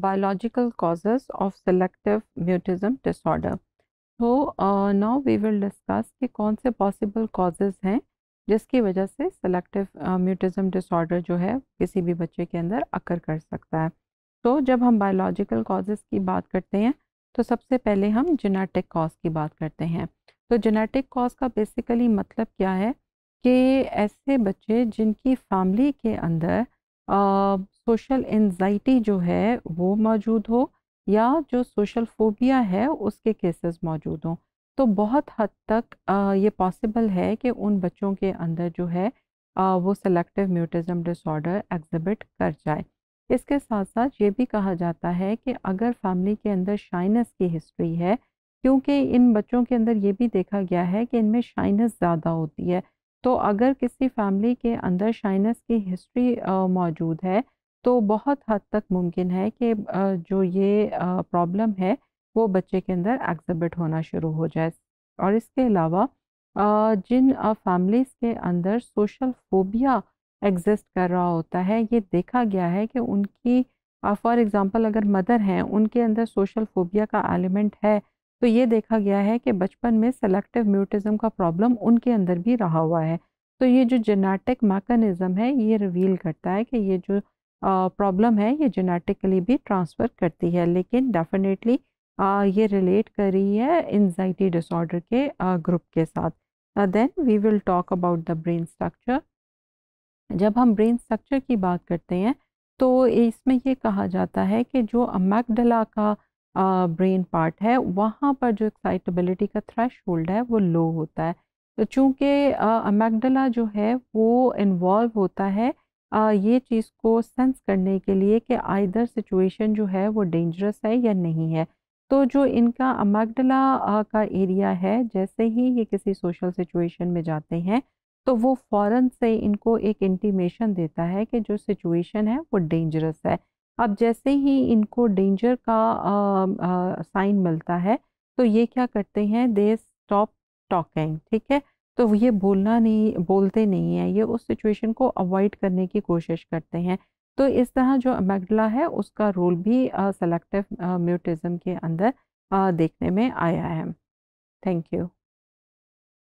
biological causes of selective mutism disorder. So uh, now we will discuss ki kaun se possible causes hain jiski wajah se selective uh, mutism disorder jo hai kisi bhi bacche ke andar occur kar sakta hai तो जब हम biological causes की बात करते हैं तो सबसे पहले हम genetic cause की बात करते हैं तो genetic cause का basically मतलब क्या है कि ऐसे बच्चे जिनकी फैमिली के अंदर सोशल एनजाइटी जो है वो मौजूद हो या जो सोशल फोबिया है उसके केसेस मौजूद हों तो बहुत हद तक आ, ये पॉसिबल है कि उन बच्चों के अंदर जो है आ, वो सेलेक्टिव म्यूटिज़म डिसऑर्डर एग्जिबिट कर जाए इसके साथ साथ ये भी कहा जाता है कि अगर फैमिली के अंदर शाइनस की हिस्ट्री है क्योंकि इन बच्चों के अंदर ये भी देखा गया है कि इनमें शाइनस ज़्यादा होती है तो अगर किसी फैमिली के अंदर शाइनस की हिस्ट्री मौजूद है तो बहुत हद तक मुमकिन है कि जो ये प्रॉब्लम है वो बच्चे के अंदर एग्जिबिट होना शुरू हो जाए और इसके अलावा जिन फैमिलीज़ के अंदर सोशल फोबिया एग्जिस्ट कर रहा होता है ये देखा गया है कि उनकी फॉर एग्ज़ाम्पल अगर मदर हैं उनके अंदर सोशल फोबिया का एलिमेंट है तो ये देखा गया है कि बचपन में सेलेक्टिव म्यूटिज़म का प्रॉब्लम उनके अंदर भी रहा हुआ है तो ये जो जेनेटिक मैकनिज़म है ये रिवील करता है कि ये जो प्रॉब्लम है ये जेनेटिकली भी ट्रांसफ़र करती है लेकिन डेफिनेटली ये रिलेट कर रही है इन्जाइटी डिसऑर्डर के ग्रुप के साथ then we will talk about the brain structure जब हम ब्रेन स्ट्रक्चर की बात करते हैं तो इसमें ये कहा जाता है कि जो मैकडला का ब्रेन uh, पार्ट है वहाँ पर जो एक्साइटेबिलिटी का थ्रेश होल्ड है वो लो होता है तो चूँकि अमेगडला जो है वो इन्वॉल्व होता है uh, ये चीज़ को सेंस करने के लिए कि आइदर सिचुएशन जो है वो डेंजरस है या नहीं है तो जो इनका अमेगडला का एरिया है जैसे ही ये किसी सोशल सिचुएशन में जाते हैं तो वो फ़ौर से इनको एक इंटीमेशन देता है कि जो सिचुएशन है वो डेंजरस है अब जैसे ही इनको डेंजर का साइन मिलता है तो ये क्या करते हैं दे स्टॉप टॉकिंग ठीक है तो ये बोलना नहीं बोलते नहीं है ये उस सिचुएशन को अवॉइड करने की कोशिश करते हैं तो इस तरह जो अमेगडला है उसका रोल भी सेलेक्टिव म्यूटिज़म के अंदर आ, देखने में आया है थैंक यू